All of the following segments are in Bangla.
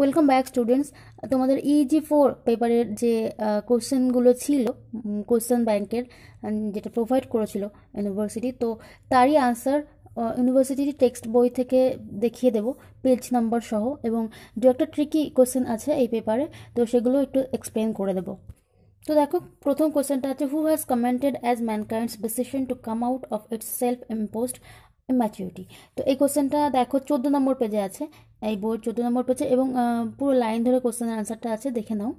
ওয়েলকাম ব্যাক স্টুডেন্টস তোমাদের ইজি ফোর পেপারের যে কোশ্চেনগুলো ছিল কোশ্চেন ব্যাংকের যেটা প্রোভাইড করেছিল ইউনিভার্সিটি তো তারই আনসার ইউনিভার্সিটির টেক্সট বই থেকে দেখিয়ে দেব পেজ নাম্বার সহ এবং দু একটা ট্রিকি কোশ্চেন আছে এই পেপারে তো সেগুলো একটু এক্সপ্লেন করে দেবো তো দেখো প্রথম কোশ্চেনটা আছে who has commented as mankind's decision to come out of its self imposed maturity তো এই কোশ্চেনটা দেখো চোদ্দো নম্বর পেজে আছে এই বই চোদ্দো নম্বর পেজে এবং পুরো লাইন ধরে কোশ্চেনের আনসারটা আছে দেখে নাও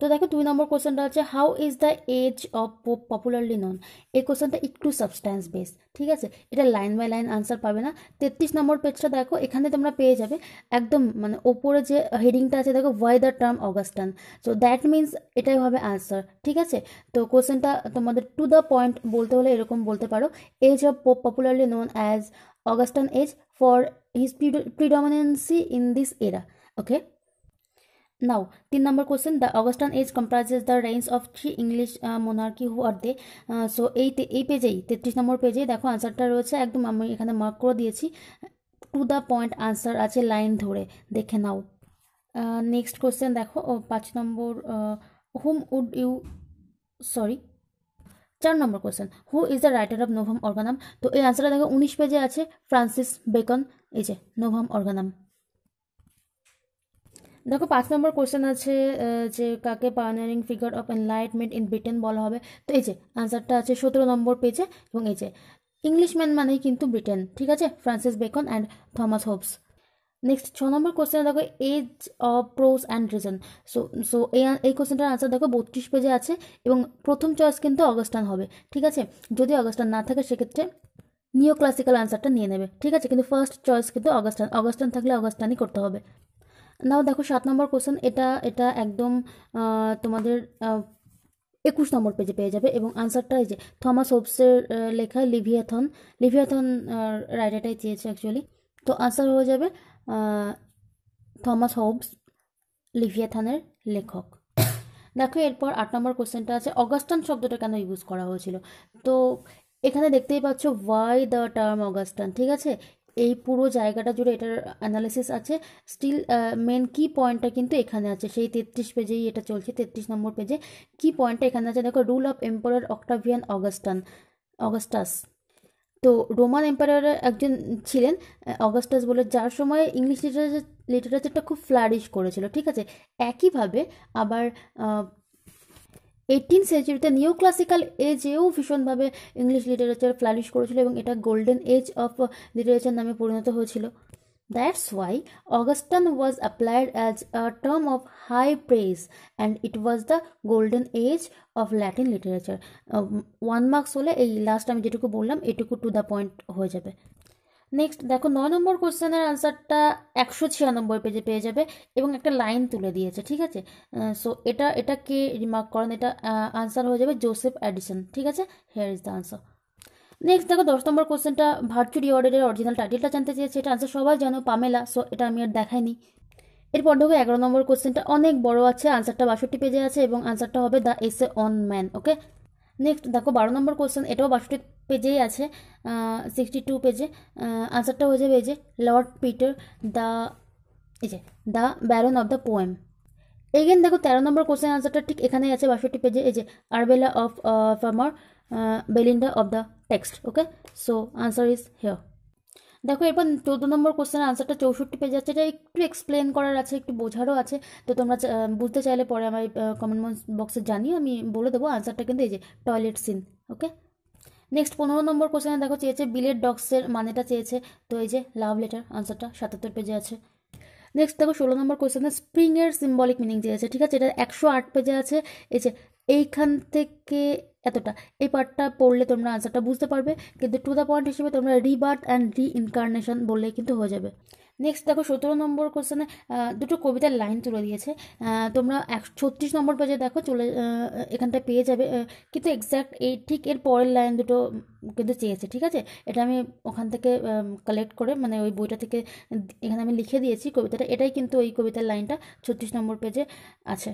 তো দেখো দুই নম্বর কোশ্চেনটা হচ্ছে how is the age of Pope popularly known এই কোশ্চেনটা একটু সাবস্ট্যান্স বেস ঠিক আছে এটা লাইন বাই লাইন আনসার পাবে না তেত্রিশ নম্বর পেজটা দেখো এখানে তোমরা পেয়ে যাবে একদম মানে ওপরে যে হেডিংটা আছে দেখো why the term Augustan so that means এটাই হবে আনসার ঠিক আছে তো কোয়েশ্চেনটা তোমাদের টু দ্য পয়েন্ট বলতে হলে এরকম বলতে পারো age of Pope popularly known as Augustan age for his predominancy in this era okay Now, the number question the Augustan age comprises the reigns of three English uh, monarchy who are they? So uh, এই এই পেজেই তেত্রিশ নম্বর পেজে দেখো আনসারটা রয়েছে একদম আমি এখানে মার্ক করে দিয়েছি টু দ্য পয়েন্ট আনসার আছে লাইন ধরে দেখে নাও নেক্সট uh, কোয়েশ্চেন দেখো পাঁচ নম্বর হুম উড ইউ সরি চার নম্বর question who is the writer of Novum Organum তো এই আনসারটা দেখো উনিশ পেজে আছে ফ্রান্সিস বেকন এই যে নোভাম অর্গানাম দেখো পাঁচ নম্বর কোয়েশ্চেন আছে যে কাকে pioneering figure of enlightenment in Britain বলা হবে তো এই যে আনসারটা আছে সতেরো নম্বর পেজে এবং এই যে ইংলিশম্যান মানেই কিন্তু ব্রিটেন ঠিক আছে Francis Bacon and Thomas Hobbes next ছ নম্বর কোশ্চেন দেখো age of prose and reason so so এই কোয়েশ্চেনটার আনসার দেখো বত্রিশ পেজে আছে এবং প্রথম চয়েস কিন্তু অগস্টান হবে ঠিক আছে যদি অগস্টান না থাকে সেক্ষেত্রে নিও ক্লাসিক্যাল আনসারটা নিয়ে নেবে ঠিক আছে কিন্তু ফার্স্ট চয়েস কিন্তু অগস্টান অগস্টান থাকলে অগস্টানই করতে হবে নাও দেখো সাত নম্বর কোশ্চেন এটা এটা একদম তোমাদের একুশ নম্বর পেজে পেয়ে যাবে এবং আনসারটা এই যে থমাস হোপসের লেখা লিভিয়াথন লিভিয়াথন রাইটারটাই চেয়েছে অ্যাকচুয়ালি তো আনসার হয়ে যাবে থমাস হোবস লিভিয়াথানের লেখক দেখো এরপর আট নম্বর কোশ্চেনটা আছে অগাস্টান শব্দটা কেন ইউজ করা হয়েছিল তো এখানে দেখতেই পাচ্ছ ওয়াই দ্য টার্ম অগাস্টান ঠিক আছে এই পুরো জায়গাটা জুড়ে এটার অ্যানালিসিস আছে স্টিল মেন কি পয়েন্টটা কিন্তু এখানে আছে সেই তেত্রিশ পেজেই এটা চলছে তেত্রিশ নম্বর পেজে কি পয়েন্টটা এখানে আছে দেখো rule of empire Octavian Augustan Augustus তো রোমান এম্পায়ারের একজন ছিলেন অগাস্টাস বলে যার সময় ইংলিশ লিটারেচার লিটারেচারটা খুব ফ্লারিশ করেছিল ঠিক আছে একইভাবে আবার এইটিন সেঞ্চুরিতে নিউ ক্লাসিক্যাল এজেও ভীষণভাবে ইংলিশ লিটারেচার ফ্লারিশ করেছিল এবং এটা গোল্ডেন এজ অফ লিটারেচার নামে পরিণত হয়েছিল that's why Augustine was applied as a term of high praise and it was the golden age of Latin literature one marks হলে এই লাস্ট আমি যেটুকু বললাম এটুকু টু দ্য পয়েন্ট হয়ে যাবে নেক্সট দেখো নয় নম্বর কোশ্চেনের আনসারটা একশো ছিয়ানব্বই পেজে পেয়ে যাবে এবং একটা লাইন তুলে দিয়েছে ঠিক আছে সো এটা এটা কে রিমার্ক করেন এটা আনসার হয়ে যাবে জোসেফ অ্যাডিসন ঠিক আছে here is the answer next দেখো দশ নম্বর কোশ্চেনটা ভার্চুয়াল অর্ডারের অরিজিনাল টাইটেলটা জানতে চেয়েছে এটা আনসার সবাই জানো পামেলা সো এটা আমি আর দেখাইনি এরপর দেখো এগারো নম্বর কোশ্চেনটা অনেক বড় আছে আনসারটা বাষট্টি পেজে আছে এবং আনসারটা হবে the essay on man okay next দেখো বারো নম্বর কোশ্চেন এটাও বাষট্টি পেজেই আছে সিক্সটি টু পেজে আনসারটা হয়ে যাবে এই যে লর্ড পিটার দ্য এই যে the baron of the poem again দেখো তেরো নম্বর কোয়েশ্চেন আনসারটা ঠিক এখানেই আছে বাষট্টি পেজে এই যে Arabella of Fermor Belinda of the text okay so answer is here দেখো এরপর চোদ্দ নম্বর কোশ্চেনের আনসারটা চৌষট্টি পেজ আছে এটা একটু এক্সপ্লেন করার আছে একটু বোঝারও আছে তো তোমরা বুঝতে চাইলে পরে আমার কমেন্ট বক্সে জানিয়ে আমি বলে দেবো আনসারটা কিন্তু এই যে টয়লেট সিন ওকে নেক্সট পনেরো নম্বর কোশ্চেনে দেখো চেয়েছে বিলেট ডক্সের মানেটা চেয়েছে তো এই যে লাভ লেটার আনসারটা সাতাত্তর পেজে আছে নেক্সট দেখো ষোলো নম্বর কোয়েশ্চেনে স্প্রিংয়ের সিম্বলিক মিনিং চেয়েছে ঠিক আছে এটা একশো আট পেজে আছে এই যে এইখান থেকে এতটা এই পার্টটা পড়লে তোমরা আনসারটা বুঝতে পারবে কিন্তু টু দ্য পয়েন্ট হিসেবে তোমরা রিবার্থ অ্যান্ড রিইনকার্নেশন বললে কিন্তু হয়ে যাবে নেক্সট দেখো সতেরো নম্বর কোশ্চেনে দুটো কবিতার লাইন তুলে দিয়েছে তোমরা এক ছত্রিশ নম্বর পেজে দেখো চলে এখানটা পেয়ে যাবে কিন্তু এক্স্যাক্ট এই ঠিক এর পরের লাইন দুটো কিন্তু চেয়েছে ঠিক আছে এটা আমি ওখান থেকে কালেক্ট করে মানে ওই বইটা থেকে এখানে আমি লিখে দিয়েছি কবিতাটা এটাই কিন্তু ওই কবিতার লাইনটা ছত্রিশ নম্বর পেজে আছে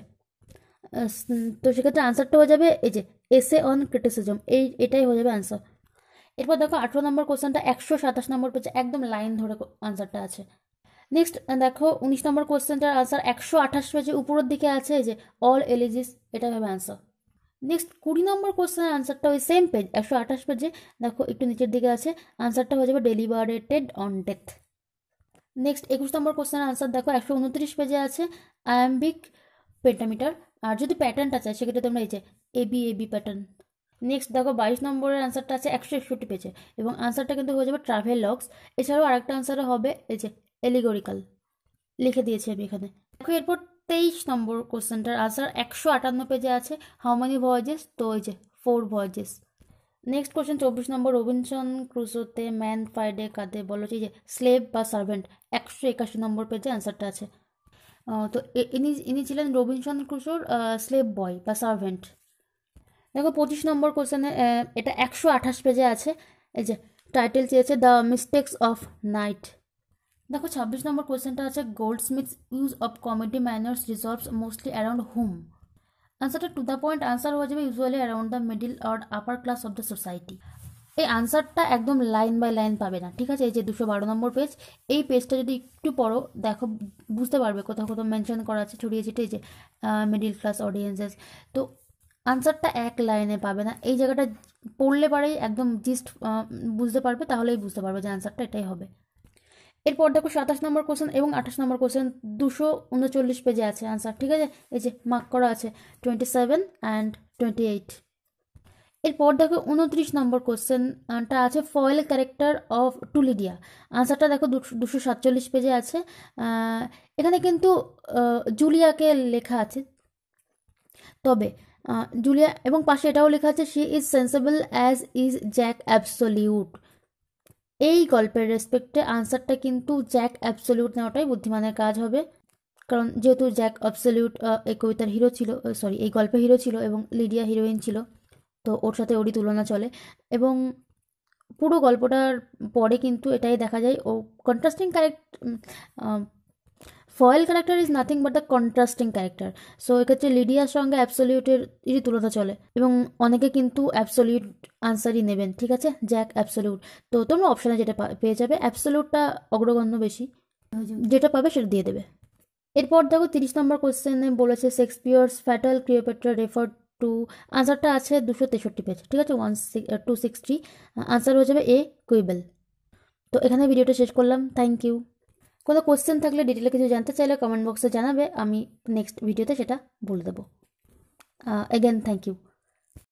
তো সেক্ষেত্রে আনসারটা হয়ে যাবে এই যে এসে অন ক্রিটিসিজম এই এটাই হয়ে যাবে আনসার এরপর দেখো আঠেরো নম্বর কোশ্চেনটা একশো সাতাশ নম্বর পেজে একদম লাইন ধরে আনসারটা আছে নেক্সট দেখো উনিশ নম্বর কোশ্চেনটার আনসার একশো আঠাশ পেজে উপরের দিকে আছে যে অল এলিজিস এটা হবে আনসার নেক্সট কুড়ি নম্বর কোশ্চেনের আনসারটা ওই সেম পেজ একশো আঠাশ পেজে দেখো একটু নিচের দিকে আছে আনসারটা হয়ে যাবে ডেলিভারেটেড অন ডেথ নেক্সট একুশ নম্বর কোয়েশ্চেনের আনসার দেখো একশো উনত্রিশ পেজে আছে আয়াম্বিক পেন্টামিটার আর যদি প্যাটার্নটা চাই সেক্ষেত্রে তোমরা এই যে এবি এবি প্যাটার্ন নেক্সট দেখো বাইশ নম্বরের আনসারটা আছে একশো একষট্টি পেজে এবং আনসারটা কিন্তু হয়ে যাবে ট্রাভেল লক্স এছাড়াও আরেকটা আনসারও হবে এই যে এলিগোরিক্যাল লিখে দিয়েছি আমি এখানে দেখো এরপর তেইশ নম্বর কোশ্চেনটার আনসার একশো আটান্ন পেজে আছে হাউ মেনি ভয়েজেস তো এই যে ফোর ভয়েজেস নেক্সট কোশ্চেন চব্বিশ নম্বর রবিনসন ক্রুসোতে ম্যান ফাইডে কাদে বলো যে স্লেভ বা সার্ভেন্ট একশো একাশি নম্বর পেজে অ্যান্সারটা আছে তো ইনি ইনি ছিলেন রবীন্দ্রনাথ বসুর স্লেভ বয় বা সার্ভেন্ট দেখো পঁচিশ নম্বর কোশ্চেনে এটা একশো আঠাশ পেজে আছে এই যে টাইটেল চেয়েছে দ্য মিস্টেক্স অফ নাইট দেখো ছাব্বিশ নম্বর কোয়েশ্চেনটা আছে Goldsmith use of comedy manners reserves mostly around hmm আনসারটা টু দ্য পয়েন্ট আনসার হয়ে যাবে usually around the middle or upper class of the society এই আনসারটা একদম লাইন বাই লাইন পাবে না ঠিক আছে এই যে দুশো বারো নম্বর পেজ এই পেজটা যদি একটু পড়ো দেখো বুঝতে পারবে কোথাও কোথাও মেনশন করা আছে ছড়িয়ে ছিটে যে মিডিল ক্লাস অডিয়েন্সেস তো আনসারটা এক লাইনে পাবে না এই জায়গাটা পড়লে পারেই একদম জিস্ট বুঝতে পারবে তাহলেই বুঝতে পারবে যে আনসারটা এটাই হবে এরপর দেখো সাতাশ নম্বর কোশ্চেন এবং আঠাশ নম্বর কোশ্চেন দুশো উনচল্লিশ পেজে আছে আনসার ঠিক আছে এই যে মার্ক করা আছে twenty seven and twenty eight এরপর দেখো উনত্রিশ নম্বর কোশ্চেনটা আছে ফয়েল ক্যারেক্টার অফ টুলিডিয়া আনসারটা দেখো দুশো সাতচল্লিশ পেজে আছে এখানে কিন্তু জুলিয়াকে লেখা আছে তবে জুলিয়া এবং পাশে এটাও লেখা আছে she is sensible as is Jack absolute এই গল্পের রেসপেক্টে আনসারটা কিন্তু জ্যাক অ্যাবসলিউট নেওয়াটাই বুদ্ধিমানের কাজ হবে কারণ যেহেতু জ্যাক অ্যাবসলিউট এই কবিতার হিরো ছিল সরি এই গল্পের হিরো ছিল এবং লিডিয়া হিরোইন ছিল তো ওর সাথে ওরই তুলনা চলে এবং পুরো গল্পটার পরে কিন্তু এটাই দেখা যায় ও contrasting character foil character is nothing but the contrasting character so এক্ষেত্রে লিডিয়ার সঙ্গে অ্যাবসলিউটের তুলনা চলে এবং অনেকে কিন্তু অ্যাবসলিউট আনসারই নেবেন ঠিক আছে জ্যাক অ্যাবসলিউট তো তোমরা অপশানে যেটা পেয়ে যাবে অ্যাবসলিউটটা অগ্রগণ্য বেশি যেটা পাবে সেটা দিয়ে দেবে এরপর দেখো তিরিশ নম্বর কোশ্চেনে বলেছে Shakespeare's fatal Cleopatra referred to আনসারটা আছে দুশো তেষট্টি পেজ ঠিক আছে ওয়ান টু সিক্সটি আনসার হয়ে যাবে এ কুইবেল তো এখানে ভিডিওটা শেষ করলাম থ্যাংক ইউ কোনো কোশ্চেন থাকলে ডিটেলে কিছু জানতে চাইলে কমেন্ট বক্সে জানাবে আমি নেক্সট ভিডিওতে সেটা বলে দেবো এগেন থ্যাংক ইউ